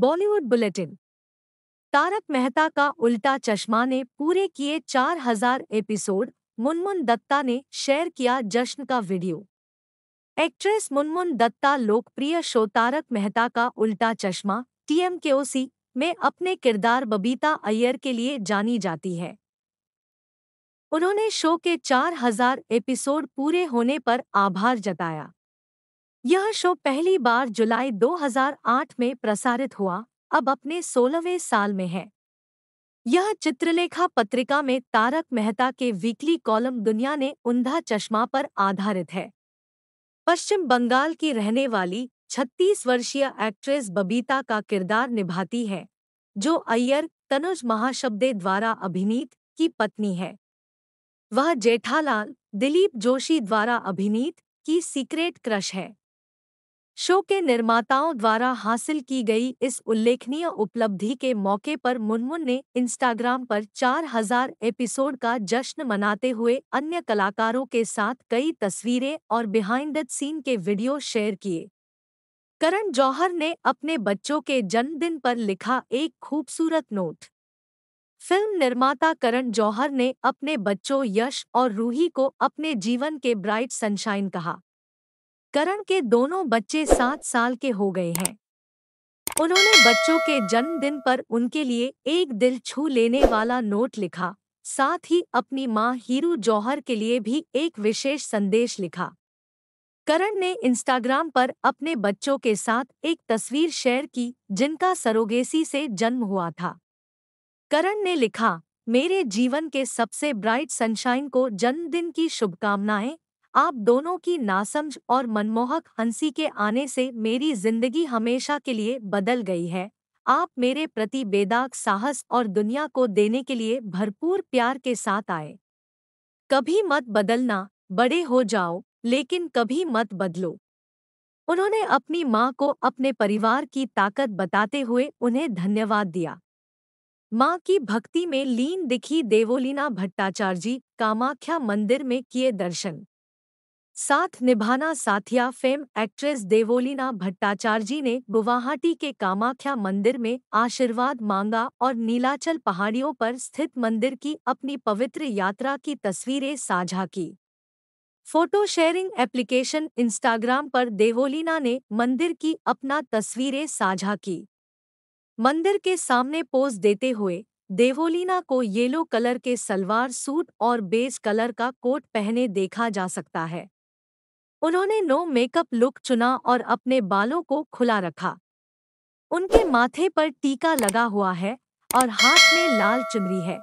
Bollywood bulletin Tarak Mehta का उल्टा चश्मा ने पूरे किए 4000 एपिसोड मुनमुन दत्ता ने शेयर किया जश्न का वीडियो एक्ट्रेस मुनमुन दत्ता लोकप्रिय शो तारक मेहता का उल्टा चश्मा टीएम के ओसी में अपने किरदार बबीता अय्यर के लिए जानी जाती है उन्होंने शो के 4000 एपिसोड पूरे होने पर आभार जताया यह शो पहली बार जुलाई 2008 में प्रसारित हुआ अब अपने सोलहवें साल में है यह चित्रलेखा पत्रिका में तारक मेहता के वीकली कॉलम दुनिया ने उंधा चश्मा पर आधारित है पश्चिम बंगाल की रहने वाली 36 वर्षीय एक्ट्रेस बबीता का किरदार निभाती है जो अय्यर तनुज महाशब्दे द्वारा अभिनीत की पत्नी है वह जेठालाल दिलीप जोशी द्वारा अभिनीत की सीक्रेट क्रश है शो के निर्माताओं द्वारा हासिल की गई इस उल्लेखनीय उपलब्धि के मौके पर मुनमुन ने इंस्टाग्राम पर 4000 एपिसोड का जश्न मनाते हुए अन्य कलाकारों के साथ कई तस्वीरें और बिहाइंड द सीन के वीडियो शेयर किए करण जौहर ने अपने बच्चों के जन्मदिन पर लिखा एक खूबसूरत नोट फिल्म निर्माता करण जौहर ने अपने बच्चों यश और रूही को अपने जीवन के ब्राइट सनशाइन कहा करण के दोनों बच्चे सात साल के हो गए हैं उन्होंने बच्चों के जन्मदिन पर उनके लिए एक दिल छू लेने वाला नोट लिखा साथ ही अपनी मां हीरू जौहर के लिए भी एक विशेष संदेश लिखा करण ने इंस्टाग्राम पर अपने बच्चों के साथ एक तस्वीर शेयर की जिनका सरोगेसी से जन्म हुआ था करण ने लिखा मेरे जीवन के सबसे ब्राइट सनशाइन को जन्मदिन की शुभकामनाएं आप दोनों की नासमझ और मनमोहक हंसी के आने से मेरी जिंदगी हमेशा के लिए बदल गई है आप मेरे प्रति बेदाग साहस और दुनिया को देने के लिए भरपूर प्यार के साथ आए कभी मत बदलना बड़े हो जाओ लेकिन कभी मत बदलो उन्होंने अपनी माँ को अपने परिवार की ताकत बताते हुए उन्हें धन्यवाद दिया माँ की भक्ति में लीन दिखी देवोलीना भट्टाचार्य जी कामाख्या मंदिर में किए दर्शन साथ निभाना साथिया फेम एक्ट्रेस देवोलीना भट्टाचार्य ने गुवाहाटी के कामाख्या मंदिर में आशीर्वाद मांगा और नीलाचल पहाड़ियों पर स्थित मंदिर की अपनी पवित्र यात्रा की तस्वीरें साझा की फोटो शेयरिंग एप्लीकेशन इंस्टाग्राम पर देवोलीना ने मंदिर की अपना तस्वीरें साझा की मंदिर के सामने पोज देते हुए देवोलीना को येलो कलर के सलवार सूट और बेज कलर का कोट पहने देखा जा सकता है उन्होंने नो मेकअप लुक चुना और अपने बालों को खुला रखा उनके माथे पर टीका लगा हुआ है और हाथ में लाल चुनरी है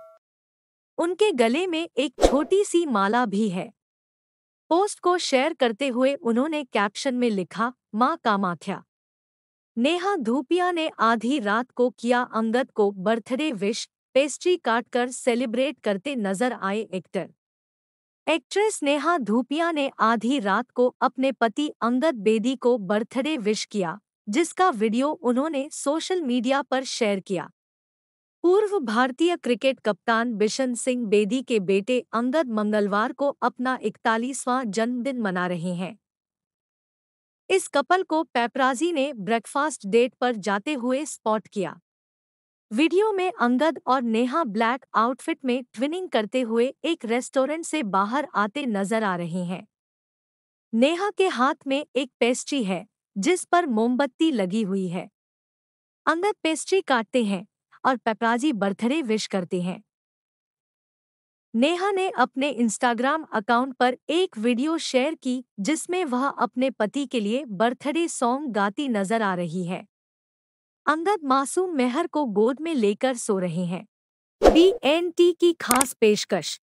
उनके गले में एक छोटी सी माला भी है पोस्ट को शेयर करते हुए उन्होंने कैप्शन में लिखा माँ कामाख्या नेहा धूपिया ने आधी रात को किया अंगद को बर्थडे विश पेस्ट्री काटकर सेलिब्रेट करते नजर आए एक्टर एक्ट्रेस नेहा धूपिया ने आधी रात को अपने पति अंगद बेदी को बर्थडे विश किया जिसका वीडियो उन्होंने सोशल मीडिया पर शेयर किया पूर्व भारतीय क्रिकेट कप्तान बिशन सिंह बेदी के बेटे अंगद मंगलवार को अपना इकतालीसवां जन्मदिन मना रहे हैं इस कपल को पैपराजी ने ब्रेकफास्ट डेट पर जाते हुए स्पॉट किया वीडियो में अंगद और नेहा ब्लैक आउटफिट में ट्विनिंग करते हुए एक रेस्टोरेंट से बाहर आते नजर आ रहे हैं नेहा के हाथ में एक पेस्ट्री है जिस पर मोमबत्ती लगी हुई है अंगद पेस्ट्री काटते हैं और पेपराजी बर्थडे विश करते हैं नेहा ने अपने इंस्टाग्राम अकाउंट पर एक वीडियो शेयर की जिसमें वह अपने पति के लिए बर्थडे सॉन्ग गाती नजर आ रही है अंगद मासूम मेहर को गोद में लेकर सो रहे हैं बी एन टी की खास पेशकश